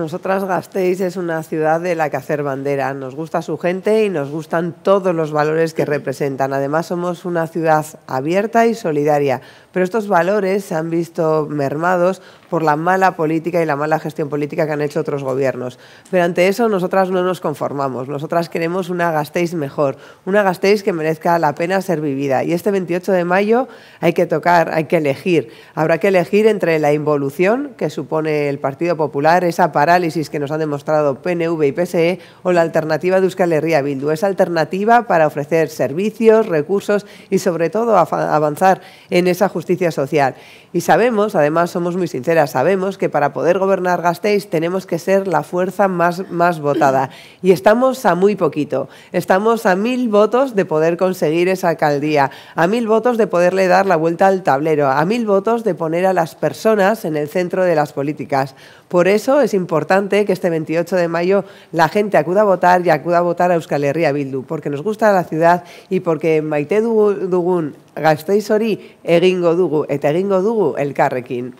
nosotras Gasteiz es una ciudad de la que hacer bandera. Nos gusta su gente y nos gustan todos los valores que representan. Además, somos una ciudad abierta y solidaria, pero estos valores se han visto mermados por la mala política y la mala gestión política que han hecho otros gobiernos. Pero ante eso nosotras no nos conformamos, nosotras queremos una Gasteiz mejor, una Gasteiz que merezca la pena ser vivida. Y este 28 de mayo hay que tocar, hay que elegir. Habrá que elegir entre la involución que supone el Partido Popular, esa parálisis que nos han demostrado PNV y PSE, o la alternativa de Euskal Herria Bildu, esa alternativa para ofrecer servicios, recursos y sobre todo avanzar en esa justicia social. Y sabemos, además somos muy sinceras, sabemos que para poder gobernar Gasteiz tenemos que ser la fuerza más, más votada. Y estamos a muy poquito. Estamos a mil votos de poder conseguir esa alcaldía, a mil votos de poderle dar la vuelta al tablero, a mil votos de poner a las personas en el centro de las políticas. Por eso es importante que este 28 de mayo la gente acuda a votar y acuda a votar a Euskal Herria Bildu, porque nos gusta la ciudad y porque Maite dugun Gasteiz Ori, egingo dugu eta egingo dugu Carrequín.